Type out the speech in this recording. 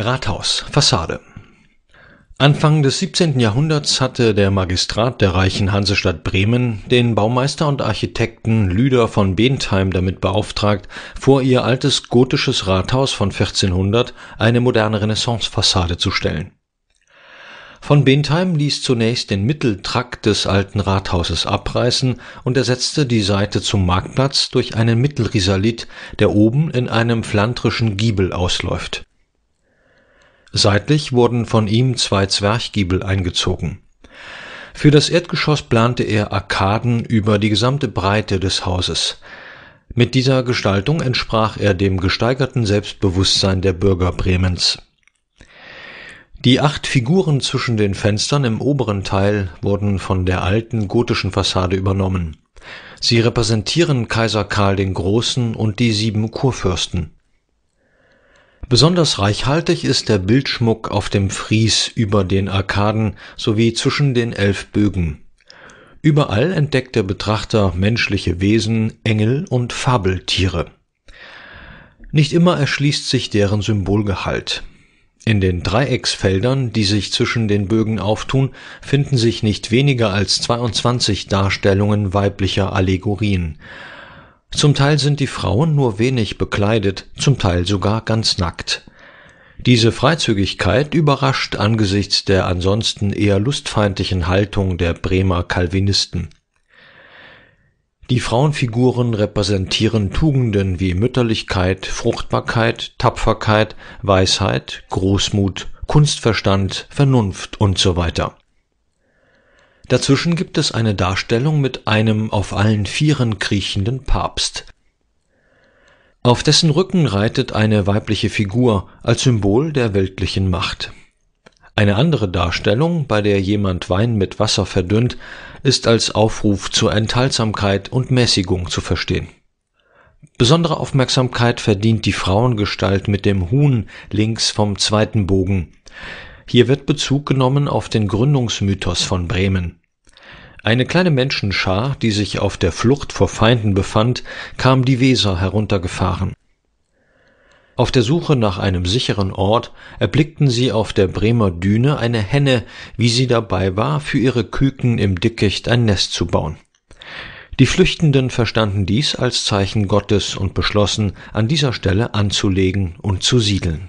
Rathaus (Fassade) Anfang des 17. Jahrhunderts hatte der Magistrat der reichen Hansestadt Bremen den Baumeister und Architekten Lüder von Bentheim damit beauftragt, vor ihr altes gotisches Rathaus von 1400 eine moderne Renaissancefassade zu stellen. Von Bentheim ließ zunächst den Mitteltrakt des alten Rathauses abreißen und ersetzte die Seite zum Marktplatz durch einen Mittelrisalit, der oben in einem flandrischen Giebel ausläuft Seitlich wurden von ihm zwei Zwerchgiebel eingezogen. Für das Erdgeschoss plante er Arkaden über die gesamte Breite des Hauses. Mit dieser Gestaltung entsprach er dem gesteigerten Selbstbewusstsein der Bürger Bremens. Die acht Figuren zwischen den Fenstern im oberen Teil wurden von der alten gotischen Fassade übernommen. Sie repräsentieren Kaiser Karl den Großen und die sieben Kurfürsten. Besonders reichhaltig ist der Bildschmuck auf dem Fries über den Arkaden sowie zwischen den elf Bögen. Überall entdeckt der Betrachter menschliche Wesen, Engel und Fabeltiere. Nicht immer erschließt sich deren Symbolgehalt. In den Dreiecksfeldern, die sich zwischen den Bögen auftun, finden sich nicht weniger als 22 Darstellungen weiblicher Allegorien. Zum Teil sind die Frauen nur wenig bekleidet, zum Teil sogar ganz nackt. Diese Freizügigkeit überrascht angesichts der ansonsten eher lustfeindlichen Haltung der Bremer Calvinisten. Die Frauenfiguren repräsentieren Tugenden wie Mütterlichkeit, Fruchtbarkeit, Tapferkeit, Weisheit, Großmut, Kunstverstand, Vernunft und so weiter. Dazwischen gibt es eine Darstellung mit einem auf allen vieren kriechenden Papst. Auf dessen Rücken reitet eine weibliche Figur als Symbol der weltlichen Macht. Eine andere Darstellung, bei der jemand Wein mit Wasser verdünnt, ist als Aufruf zur Enthaltsamkeit und Mäßigung zu verstehen. Besondere Aufmerksamkeit verdient die Frauengestalt mit dem Huhn links vom zweiten Bogen. Hier wird Bezug genommen auf den Gründungsmythos von Bremen eine kleine menschenschar die sich auf der flucht vor feinden befand kam die weser heruntergefahren auf der suche nach einem sicheren ort erblickten sie auf der bremer düne eine henne wie sie dabei war für ihre küken im dickicht ein nest zu bauen die flüchtenden verstanden dies als zeichen gottes und beschlossen an dieser stelle anzulegen und zu siedeln